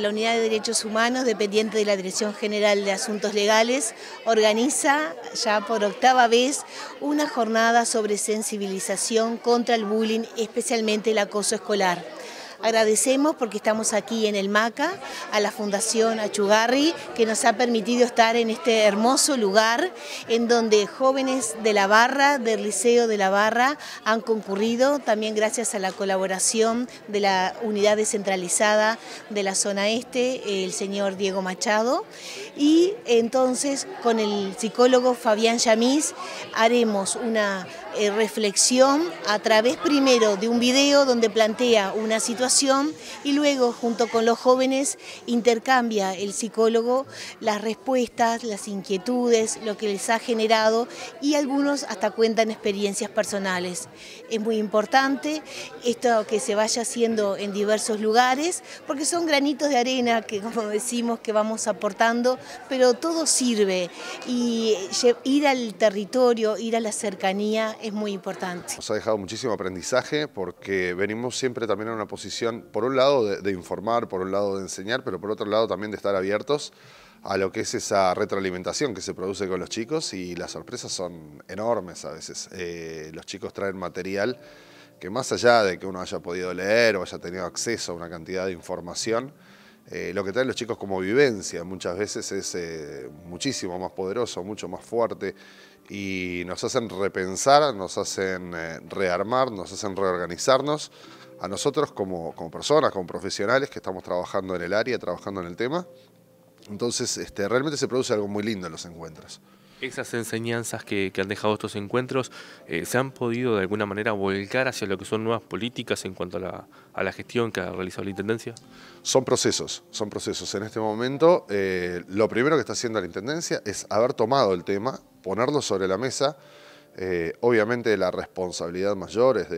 La Unidad de Derechos Humanos, dependiente de la Dirección General de Asuntos Legales, organiza ya por octava vez una jornada sobre sensibilización contra el bullying, especialmente el acoso escolar. Agradecemos porque estamos aquí en el MACA, a la Fundación Achugarri, que nos ha permitido estar en este hermoso lugar en donde jóvenes de la barra, del Liceo de la Barra, han concurrido, también gracias a la colaboración de la unidad descentralizada de la zona este, el señor Diego Machado, y entonces con el psicólogo Fabián Yamiz, haremos una eh, reflexión a través primero de un video donde plantea una situación y luego junto con los jóvenes intercambia el psicólogo las respuestas, las inquietudes, lo que les ha generado y algunos hasta cuentan experiencias personales. Es muy importante esto que se vaya haciendo en diversos lugares porque son granitos de arena que como decimos que vamos aportando, pero todo sirve y ir al territorio, ir a la cercanía es muy importante. Nos ha dejado muchísimo aprendizaje porque venimos siempre también en una posición, por un lado, de, informar, por un lado de enseñar, pero por otro lado también de estar abiertos a lo que es esa retroalimentación que se produce con los chicos y las sorpresas son enormes a veces. Eh, los chicos traen material que más allá de que uno haya podido leer o haya tenido acceso a una cantidad de información, eh, lo que traen los chicos como vivencia muchas veces es eh, muchísimo más poderoso, mucho más fuerte y nos hacen repensar, nos hacen eh, rearmar, nos hacen reorganizarnos a nosotros como, como, personas, como profesionales que estamos trabajando en el área, trabajando en el tema. Entonces, este, realmente se produce algo muy lindo en los encuentros. Esas enseñanzas que, han dejado estos encuentros eh, se han podido de alguna manera volcar hacia lo que son nuevas políticas en cuanto a la, gestión que ha realizado la Intendencia. Son procesos, son procesos. En este momento eh, lo primero que está haciendo la Intendencia es haber tomado el tema, ponerlo sobre la mesa, eh, obviamente la responsabilidad mayor es,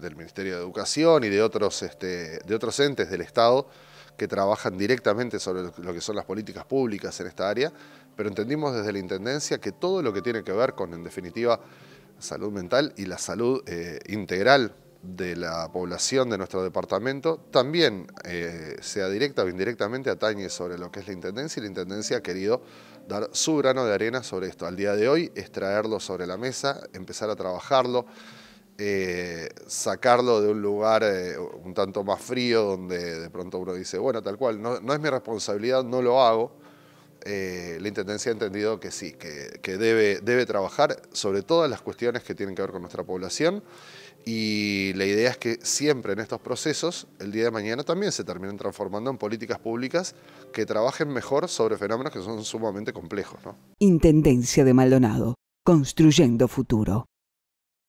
del Ministerio de Educación y de otros, este, de otros entes del Estado, que trabajan directamente sobre lo que son las políticas públicas en esta área, pero entendimos desde la Intendencia que todo lo que tiene que ver con, en definitiva, salud mental y la salud eh, integral de la población de nuestro departamento, también, eh, sea directa o indirectamente, atañe sobre lo que es la Intendencia y la Intendencia ha querido dar su grano de arena sobre esto. Al día de hoy es traerlo sobre la mesa, empezar a trabajarlo, eh, sacarlo de un lugar eh, un tanto más frío, donde de pronto uno dice, bueno, tal cual, no, es mi responsabilidad, no lo hago. Eh, la Intendencia ha entendido que sí, que, debe, debe trabajar sobre todas las cuestiones que tienen que ver con nuestra población y la idea es que siempre en estos procesos, el día de mañana también se terminen transformando en políticas públicas que trabajen mejor sobre fenómenos que son sumamente complejos. Intendencia de Maldonado, construyendo futuro.